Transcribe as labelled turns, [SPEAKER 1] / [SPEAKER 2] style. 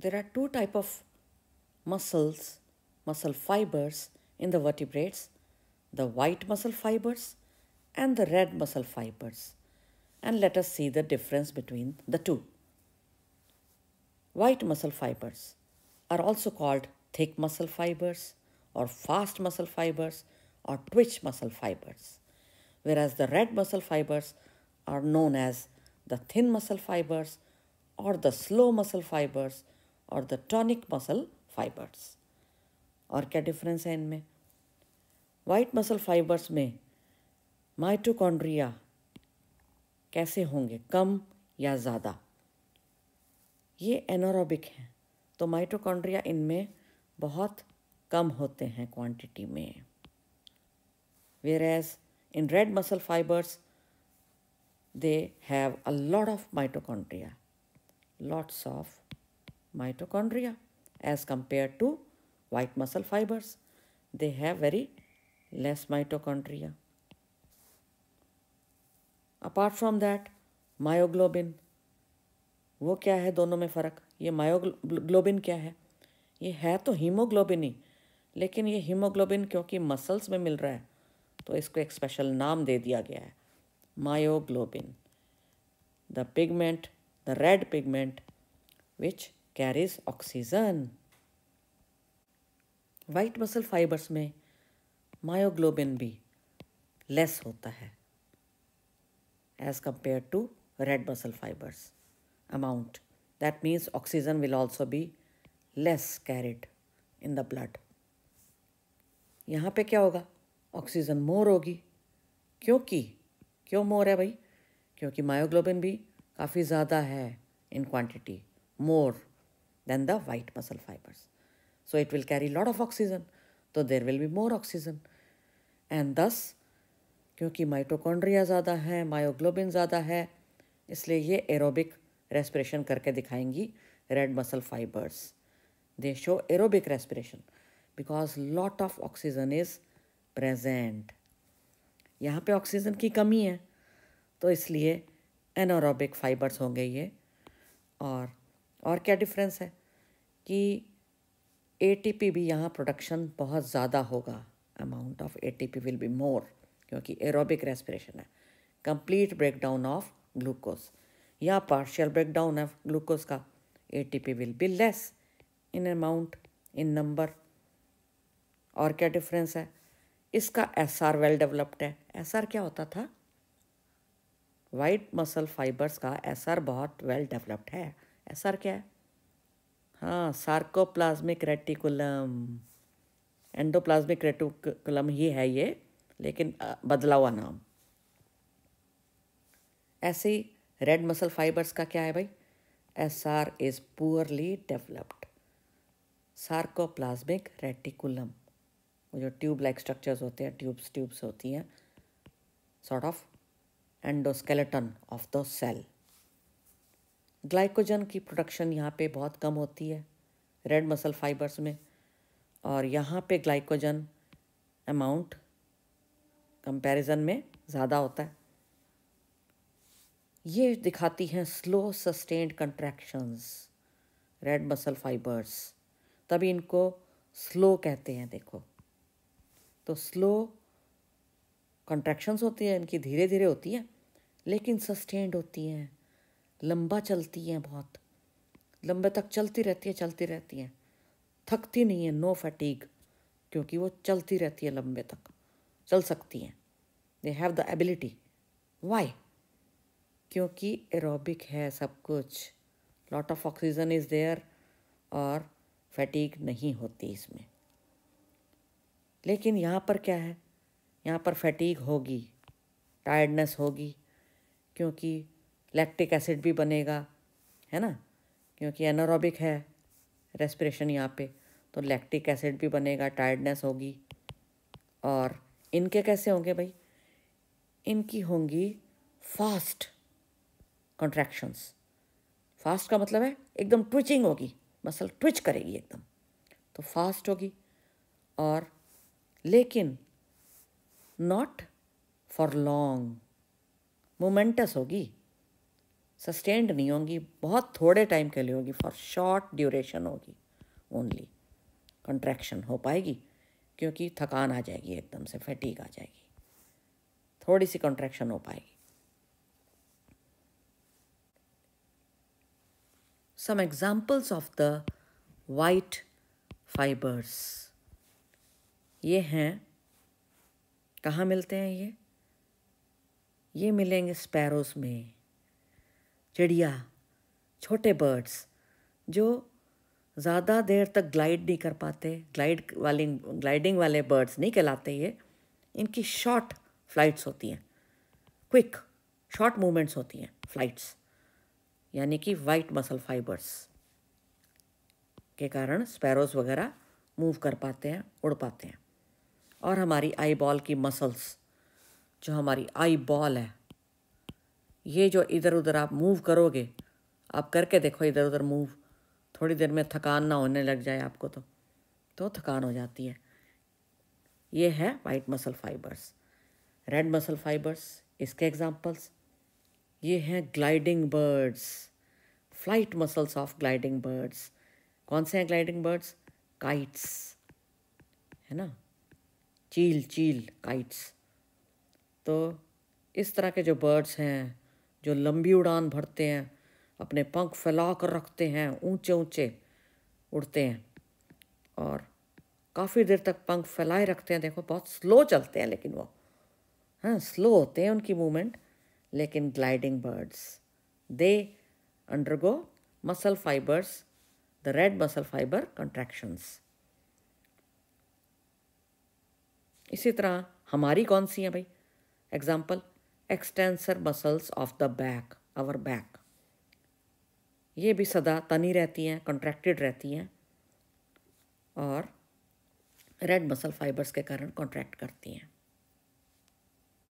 [SPEAKER 1] there are two type of muscles, muscle fibers in the vertebrates, the white muscle fibers and the red muscle fibers. And let us see the difference between the two. White muscle fibers are also called thick muscle fibers or fast muscle fibers or twitch muscle fibers, whereas the red muscle fibers are known as the thin muscle fibers or the slow muscle fibers और the tonic muscle fibres और क्या difference है इनमें white muscle fibres में mitochondria कैसे होंगे कम या ज़्यादा ये एनोरोबिक हैं तो माइटोकॉन्ड्रिया इनमें बहुत कम होते हैं क्वांटिटी में whereas in red muscle fibres they have a lot of mitochondria lots of mitochondria as compared to white muscle fibers. They have very less mitochondria. Apart from that myoglobin वो क्या है दोनों में फ़र्क ये myoglobin क्या है ये है तो हीमोग्लोबिन ही लेकिन ये हीमोग्लोबिन क्योंकि मसल्स में मिल रहा है तो इसको एक स्पेशल नाम दे दिया गया है myoglobin the pigment the red pigment which carries oxygen white muscle fibres में मायोग्लोबिन भी लेस होता है as compare to red muscle fibres amount that means oxygen will also be less carried in the blood यहाँ पे क्या होगा oxygen more होगी क्योंकि क्यों मोर है भाई क्योंकि मायोग्लोबिन भी काफ़ी ज़्यादा है in quantity more than the white muscle fibers. So it will carry lot of oxygen, तो there will be more oxygen and thus क्योंकि माइटोकॉन्ड्रिया ज़्यादा है मायोग्लोबिन ज़्यादा है इसलिए ये एरोबिक रेस्पिरेशन करके दिखाएंगी red muscle fibres they show aerobic respiration because lot of oxygen is present यहाँ पे ऑक्सीजन की कमी है तो इसलिए एनोरोबिक फाइबर्स होंगे ये और और क्या डिफरेंस है कि एटीपी भी यहाँ प्रोडक्शन बहुत ज़्यादा होगा amount of ATP will be more क्योंकि एरोबिक रेस्पिरेशन है कंप्लीट ब्रेकडाउन ऑफ ग्लूकोज या पार्शियल ब्रेकडाउन ऑफ ग्लूकोज का ATP will be less in amount in number और क्या डिफरेंस है इसका एसआर वेल डेवलप्ड है एसआर क्या होता था वाइट मसल फाइबर्स का एसआर बहुत वेल डेवलप्ड है एसआर क्या है हाँ सार्कोप्लाज्मिक रेटिकुलम एंडोप्लाज्मिक रेटिकुलम ही है ये लेकिन बदला हुआ नाम ऐसे ही रेड मसल फाइबर्स का क्या है भाई S R is poorly developed sarcoplasmic reticulum वो जो ट्यूब लाइक स्ट्रक्चर्स होते हैं ट्यूब्स ट्यूब्स होती हैं sort of endoskeleton of the cell glycogen की प्रोडक्शन यहाँ पे बहुत कम होती है रेड मसल फाइबर्स में और यहाँ पे ग्लाइकोजन अमाउंट कंपैरिजन में ज़्यादा होता है ये दिखाती हैं slow sustained contractions red muscle fibres तभी इनको स्लो कहते हैं देखो तो स्लो कंट्रैक्शंस होती हैं इनकी धीरे धीरे होती हैं लेकिन सस्टेन्ड होती हैं लंबा चलती हैं बहुत लंबे तक चलती रहती हैं चलती रहती हैं थकती नहीं है नो फैटीग क्योंकि वो चलती रहती है लंबे तक चल सकती हैं they have the ability why क्योंकि एरोबिक है सब कुछ lot of oxygen is there और फैटीग नहीं होती इसमें लेकिन यहाँ पर क्या है यहाँ पर फैटीग होगी टायर्डनेस होगी क्योंकि लैक्टिक एसिड भी बनेगा है ना क्योंकि एनारोबिक है रेस्पिरेशन यहाँ पे तो लैक्टिक एसिड भी बनेगा टायर्डनेस होगी और इनके कैसे होंगे भाई इनकी होंगी फास्ट कॉन्ट्रैक्शंस फास्ट का मतलब है एकदम ट्विचिंग होगी मसल ट्विच करेगी एकदम तो फास्ट होगी और लेकिन नॉट फॉर लॉन्ग मोमेंटस होगी सस्टेंड नहीं होंगी बहुत थोड़े टाइम के लिए होगी फॉर शॉर्ट ड्यूरेशन होगी ओनली कंट्रैक्शन हो पाएगी क्योंकि थकान आ जाएगी एकदम से फैटीक आ जाएगी थोड़ी सी कंट्रैक्शन हो पाएगी some examples of the white fibres ये हैं कहाँ मिलते हैं ये ये मिलेंगे स्पैरोज में चिड़िया छोटे बर्ड्स जो ज़्यादा देर तक ग्लाइड नहीं कर पाते ग्लाइड वाले ग्लाइडिंग वाले बर्ड्स नहीं कहलाते ये इनकी शॉर्ट फ्लाइट्स होती हैं क्विक शॉर्ट मूवमेंट्स होती हैं फ्लाइट्स यानी कि वाइट मसल फाइबर्स के कारण स्पैरोज वगैरह मूव कर पाते हैं उड़ पाते हैं और हमारी आई बॉल की मसल्स जो हमारी आई बॉल है ये जो इधर उधर आप मूव करोगे आप करके देखो इधर उधर मूव थोड़ी देर में थकान ना होने लग जाए आपको तो तो थकान हो जाती है ये है white muscle fibres red muscle fibres इसके एग्जांपल्स ये हैं gliding birds flight muscles of gliding birds कौन से हैं ग्लाइडिंग बर्ड्स काइट्स है ना चील चील काइट्स तो इस तरह के जो बर्ड्स हैं जो लंबी उड़ान भरते हैं अपने पंख फैला कर रखते हैं ऊंचे ऊंचे उड़ते हैं और काफ़ी देर तक पंख फैलाए रखते हैं देखो बहुत स्लो चलते हैं लेकिन वो हाँ स्लो होते हैं उनकी मूवमेंट लेकिन gliding birds they undergo muscle fibres the red muscle fibre contractions इसी तरह हमारी कौन सी है भाई example extensor muscles of the back our back ये भी सदा तनी रहती हैं कॉन्ट्रैक्टेड रहती हैं और रेड मसल फाइबर्स के कारण कॉन्ट्रैक्ट करती हैं